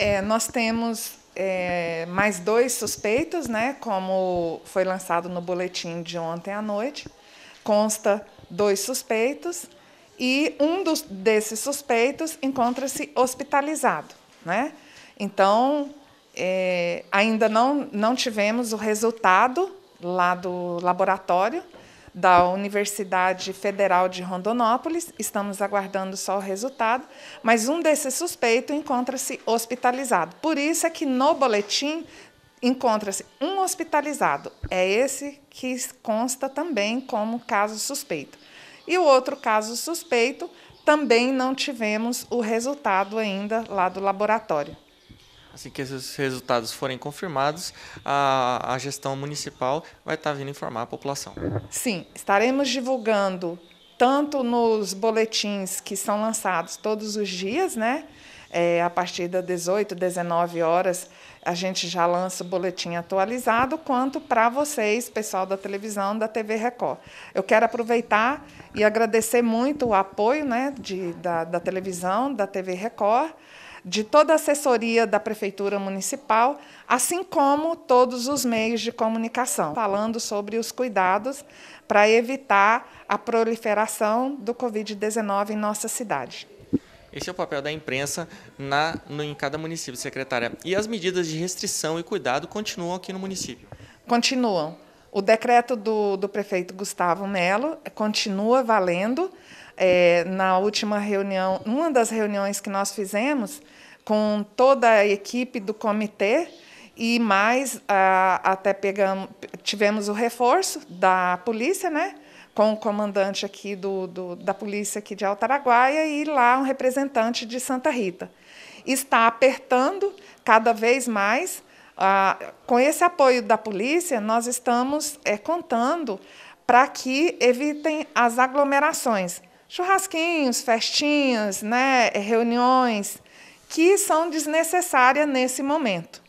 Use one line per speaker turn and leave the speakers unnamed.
É, nós temos é, mais dois suspeitos, né? Como foi lançado no boletim de ontem à noite, consta dois suspeitos e um dos, desses suspeitos encontra-se hospitalizado, né? Então é, ainda não não tivemos o resultado lá do laboratório da Universidade Federal de Rondonópolis. Estamos aguardando só o resultado, mas um desses suspeitos encontra-se hospitalizado. Por isso é que no boletim encontra-se um hospitalizado. É esse que consta também como caso suspeito. E o outro caso suspeito também não tivemos o resultado ainda lá do laboratório
assim que esses resultados forem confirmados, a, a gestão municipal vai estar tá vindo informar a população.
Sim, estaremos divulgando tanto nos boletins que são lançados todos os dias, né? É, a partir das 18, 19 horas, a gente já lança o boletim atualizado, quanto para vocês, pessoal da televisão, da TV Record. Eu quero aproveitar e agradecer muito o apoio né, de, da, da televisão, da TV Record de toda a assessoria da Prefeitura Municipal, assim como todos os meios de comunicação, falando sobre os cuidados para evitar a proliferação do Covid-19 em nossa cidade.
Esse é o papel da imprensa na, no, em cada município, secretária. E as medidas de restrição e cuidado continuam aqui no município?
Continuam. O decreto do, do prefeito Gustavo Melo eh, continua valendo. É, na última reunião, uma das reuniões que nós fizemos com toda a equipe do comitê e mais a, ah, até pegamos, tivemos o reforço da polícia, né? Com o comandante aqui do, do, da polícia aqui de Altaraguaia e lá um representante de Santa Rita. Está apertando cada vez mais ah, com esse apoio da polícia, nós estamos é, contando para que evitem as aglomerações. Churrasquinhos, festinhas, né, reuniões, que são desnecessárias nesse momento.